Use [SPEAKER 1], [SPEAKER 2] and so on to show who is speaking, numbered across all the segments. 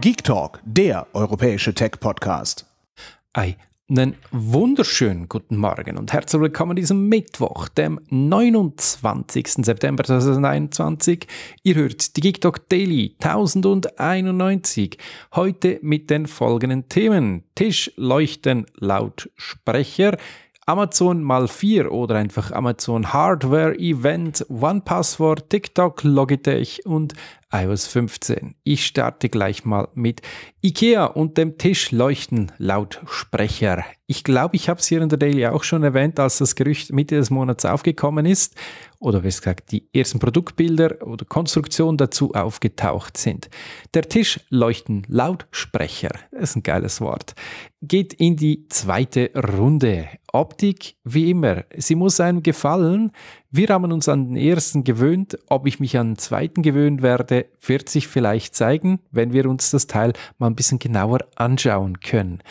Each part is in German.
[SPEAKER 1] Geek Talk, der europäische Tech-Podcast. einen wunderschönen guten Morgen und herzlich willkommen diesem Mittwoch, dem 29. September 2021. Ihr hört die Geek Talk Daily 1091. Heute mit den folgenden Themen. Tisch, Leuchten, Lautsprecher. Amazon mal 4 oder einfach Amazon Hardware Event, One OnePassword, TikTok, Logitech und iOS 15. Ich starte gleich mal mit IKEA und dem Tischleuchten Lautsprecher. Ich glaube, ich habe es hier in der Daily auch schon erwähnt, als das Gerücht Mitte des Monats aufgekommen ist oder wie gesagt die ersten Produktbilder oder Konstruktionen dazu aufgetaucht sind. Der Tischleuchten Lautsprecher, das ist ein geiles Wort, geht in die zweite Runde. Optik wie immer. Sie muss einem gefallen. Wir haben uns an den ersten gewöhnt. Ob ich mich an den zweiten gewöhnen werde, wird sich vielleicht zeigen, wenn wir uns das Teil mal ein bisschen genauer anschauen können.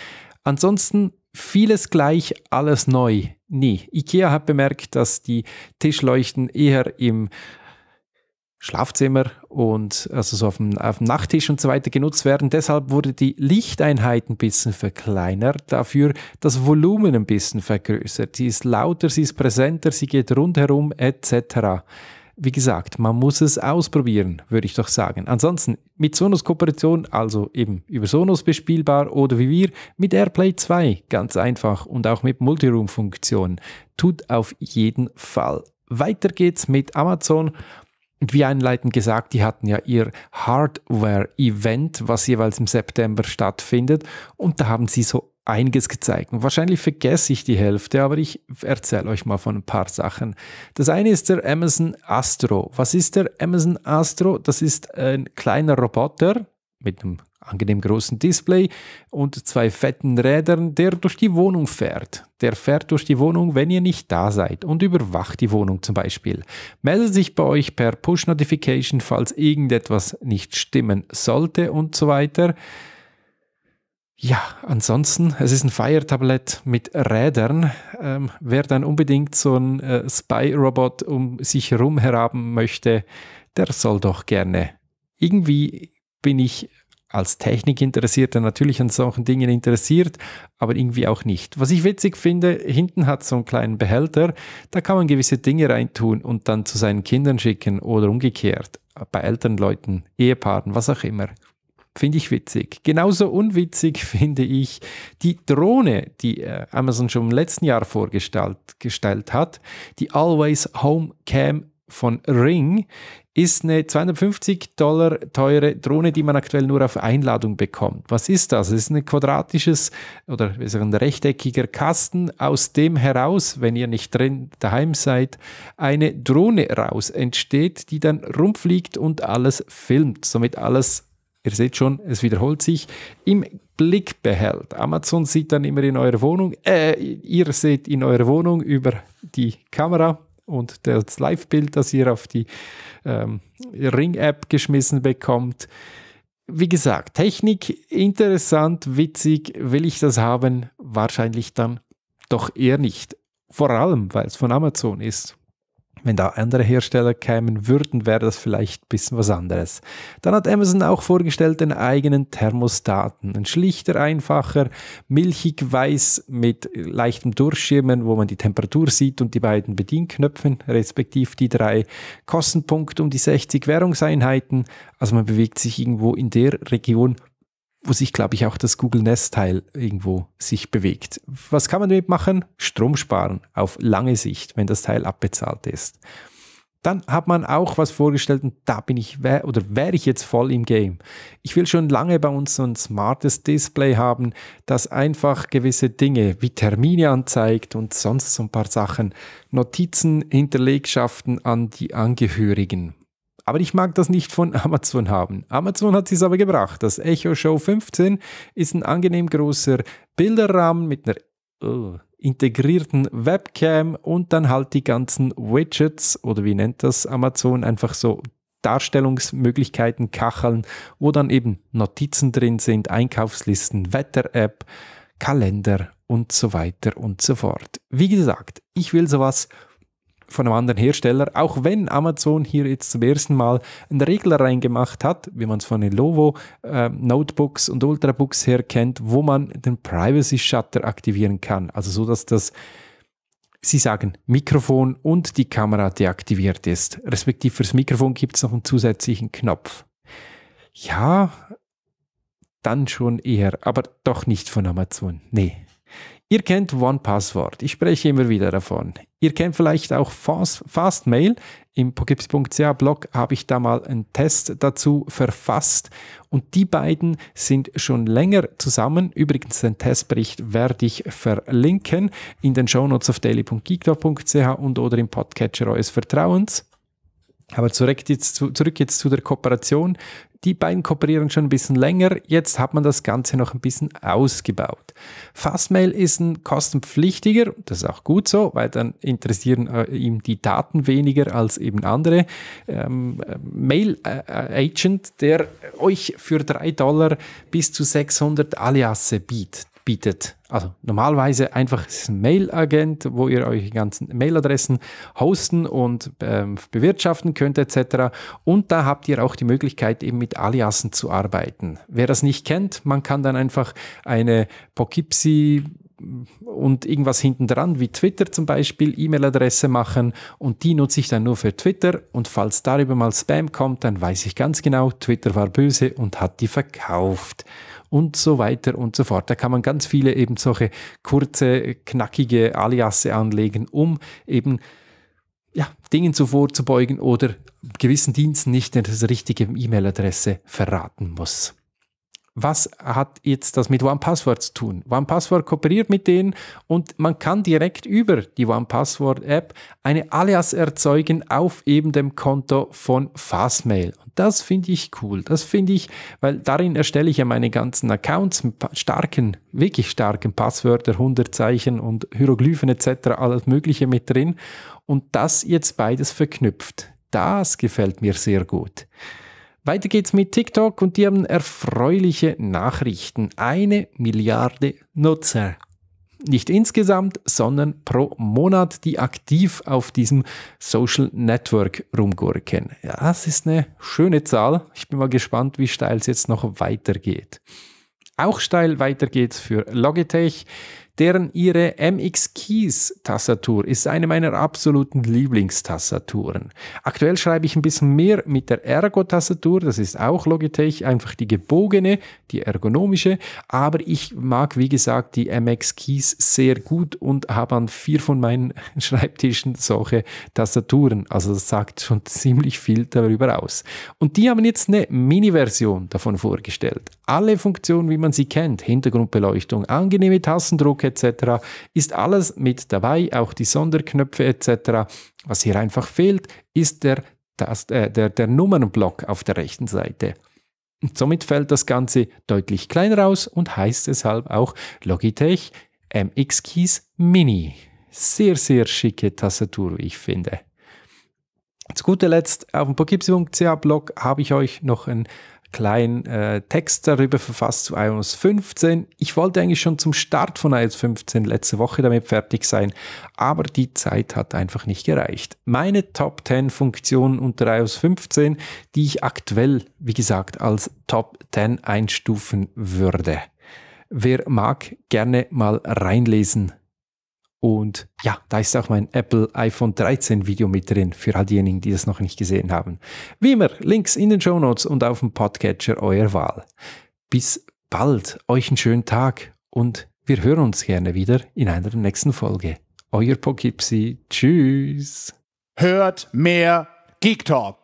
[SPEAKER 1] Ansonsten vieles gleich, alles neu. Nee, IKEA hat bemerkt, dass die Tischleuchten eher im Schlafzimmer und also so auf dem, auf dem, Nachttisch und so weiter genutzt werden. Deshalb wurde die Lichteinheit ein bisschen verkleinert, dafür das Volumen ein bisschen vergrößert. Sie ist lauter, sie ist präsenter, sie geht rundherum etc. Wie gesagt, man muss es ausprobieren, würde ich doch sagen. Ansonsten mit Sonos Kooperation, also eben über Sonos bespielbar oder wie wir mit AirPlay 2, ganz einfach und auch mit Multiroom-Funktionen. Tut auf jeden Fall. Weiter geht's mit Amazon und wie einleitend gesagt, die hatten ja ihr Hardware-Event, was jeweils im September stattfindet. Und da haben sie so einiges gezeigt. Und wahrscheinlich vergesse ich die Hälfte, aber ich erzähle euch mal von ein paar Sachen. Das eine ist der Amazon Astro. Was ist der Amazon Astro? Das ist ein kleiner Roboter mit einem angenehm großen Display und zwei fetten Rädern, der durch die Wohnung fährt. Der fährt durch die Wohnung, wenn ihr nicht da seid und überwacht die Wohnung zum Beispiel. Meldet sich bei euch per Push Notification, falls irgendetwas nicht stimmen sollte und so weiter. Ja, ansonsten, es ist ein Fire-Tablett mit Rädern. Ähm, wer dann unbedingt so einen äh, Spy-Robot um sich herum haben möchte, der soll doch gerne. Irgendwie bin ich als Technikinteressierter natürlich an solchen Dingen interessiert, aber irgendwie auch nicht. Was ich witzig finde, hinten hat so einen kleinen Behälter, da kann man gewisse Dinge reintun und dann zu seinen Kindern schicken oder umgekehrt, bei älteren Leuten, Ehepaaren, was auch immer. Finde ich witzig. Genauso unwitzig finde ich die Drohne, die äh, Amazon schon im letzten Jahr vorgestellt hat, die Always Home Cam von Ring ist eine 250 Dollar teure Drohne, die man aktuell nur auf Einladung bekommt. Was ist das? Es ist ein quadratisches oder ein rechteckiger Kasten, aus dem heraus, wenn ihr nicht drin daheim seid, eine Drohne raus entsteht, die dann rumfliegt und alles filmt. Somit alles Ihr seht schon, es wiederholt sich im Blick behält. Amazon sieht dann immer in eurer Wohnung, äh, ihr seht in eurer Wohnung über die Kamera und das Live-Bild, das ihr auf die ähm, Ring-App geschmissen bekommt. Wie gesagt, Technik interessant, witzig, will ich das haben? Wahrscheinlich dann doch eher nicht. Vor allem, weil es von Amazon ist. Wenn da andere Hersteller kämen würden, wäre das vielleicht ein bisschen was anderes. Dann hat Amazon auch vorgestellt den eigenen Thermostaten. Ein schlichter, einfacher, milchig weiß mit leichtem Durchschirmen, wo man die Temperatur sieht und die beiden Bedienknöpfen, respektive die drei. Kostenpunkte um die 60 Währungseinheiten. Also man bewegt sich irgendwo in der Region wo sich, glaube ich, auch das Google Nest-Teil irgendwo sich bewegt. Was kann man damit machen? Strom sparen auf lange Sicht, wenn das Teil abbezahlt ist. Dann hat man auch was vorgestellt und da bin ich wär, oder wäre ich jetzt voll im Game. Ich will schon lange bei uns so ein smartes Display haben, das einfach gewisse Dinge wie Termine anzeigt und sonst so ein paar Sachen, Notizen, Hinterlegschaften an die Angehörigen, aber ich mag das nicht von Amazon haben. Amazon hat es aber gebracht. Das Echo Show 15 ist ein angenehm großer Bilderrahmen mit einer oh, integrierten Webcam und dann halt die ganzen Widgets oder wie nennt das Amazon einfach so Darstellungsmöglichkeiten, Kacheln, wo dann eben Notizen drin sind, Einkaufslisten, Wetter-App, Kalender und so weiter und so fort. Wie gesagt, ich will sowas von einem anderen Hersteller, auch wenn Amazon hier jetzt zum ersten Mal einen Regler reingemacht hat, wie man es von Lenovo äh, Notebooks und Ultrabooks her kennt, wo man den Privacy Shutter aktivieren kann. Also so, dass das Sie sagen Mikrofon und die Kamera deaktiviert ist. Respektive fürs Mikrofon gibt es noch einen zusätzlichen Knopf. Ja, dann schon eher, aber doch nicht von Amazon. Nee. Ihr kennt OnePassword. Ich spreche immer wieder davon. Ihr kennt vielleicht auch Fastmail. Im pokips.ca Blog habe ich da mal einen Test dazu verfasst. Und die beiden sind schon länger zusammen. Übrigens, den Testbericht werde ich verlinken in den Shownotes auf daily.geekdor.ch und oder im Podcatcher eures Vertrauens. Aber zurück jetzt, zu, zurück jetzt zu der Kooperation. Die beiden kooperieren schon ein bisschen länger. Jetzt hat man das Ganze noch ein bisschen ausgebaut. Fastmail ist ein kostenpflichtiger. Das ist auch gut so, weil dann interessieren äh, ihm die Daten weniger als eben andere. Ähm, äh, Mail äh, Agent, der euch für 3 Dollar bis zu 600 Aliasse bietet bietet. Also normalerweise einfach ein Mail-Agent, wo ihr eure ganzen Mailadressen hosten und ähm, bewirtschaften könnt etc. Und da habt ihr auch die Möglichkeit, eben mit Aliasen zu arbeiten. Wer das nicht kennt, man kann dann einfach eine Poughkeepsie und irgendwas hinten dran, wie Twitter zum Beispiel, E-Mail-Adresse machen und die nutze ich dann nur für Twitter und falls darüber mal Spam kommt, dann weiß ich ganz genau, Twitter war böse und hat die verkauft und so weiter und so fort. Da kann man ganz viele eben solche kurze, knackige Aliasse anlegen, um eben ja, Dingen zuvor zu beugen oder gewissen Diensten nicht das richtige E-Mail-Adresse verraten muss was hat jetzt das mit OnePassword zu tun? OnePassword kooperiert mit denen und man kann direkt über die OnePassword-App eine Alias erzeugen auf eben dem Konto von Fastmail. Und das finde ich cool. Das finde ich, weil darin erstelle ich ja meine ganzen Accounts mit starken, wirklich starken Passwörtern, 100 Zeichen und Hieroglyphen etc., alles Mögliche mit drin. Und das jetzt beides verknüpft. Das gefällt mir sehr gut. Weiter geht's mit TikTok und die haben erfreuliche Nachrichten. Eine Milliarde Nutzer. Nicht insgesamt, sondern pro Monat, die aktiv auf diesem Social Network rumgurken. Ja, das ist eine schöne Zahl. Ich bin mal gespannt, wie steil es jetzt noch weitergeht. Auch steil weiter geht's für Logitech deren ihre MX Keys Tastatur ist eine meiner absoluten Lieblingstastaturen. Aktuell schreibe ich ein bisschen mehr mit der Ergo Tastatur, das ist auch Logitech, einfach die gebogene, die ergonomische, aber ich mag wie gesagt die MX Keys sehr gut und habe an vier von meinen Schreibtischen solche Tastaturen. Also das sagt schon ziemlich viel darüber aus. Und die haben jetzt eine Mini-Version davon vorgestellt alle Funktionen, wie man sie kennt, Hintergrundbeleuchtung, angenehme Tassendruck etc., ist alles mit dabei, auch die Sonderknöpfe etc. Was hier einfach fehlt, ist der, das, äh, der, der Nummernblock auf der rechten Seite. Und somit fällt das Ganze deutlich kleiner aus und heißt deshalb auch Logitech MX Keys Mini. Sehr, sehr schicke Tastatur, wie ich finde. Zu guter Letzt auf dem pokipsi.ch Blog habe ich euch noch ein kleinen äh, Text darüber verfasst zu iOS 15. Ich wollte eigentlich schon zum Start von iOS 15 letzte Woche damit fertig sein, aber die Zeit hat einfach nicht gereicht. Meine Top 10 Funktionen unter iOS 15, die ich aktuell, wie gesagt, als Top 10 einstufen würde. Wer mag, gerne mal reinlesen und ja, da ist auch mein Apple iPhone 13 Video mit drin, für all diejenigen, die das noch nicht gesehen haben. Wie immer, Links in den Show Notes und auf dem Podcatcher eurer Wahl. Bis bald, euch einen schönen Tag und wir hören uns gerne wieder in einer nächsten Folge. Euer Pokipsi, tschüss. Hört mehr Geek Talk.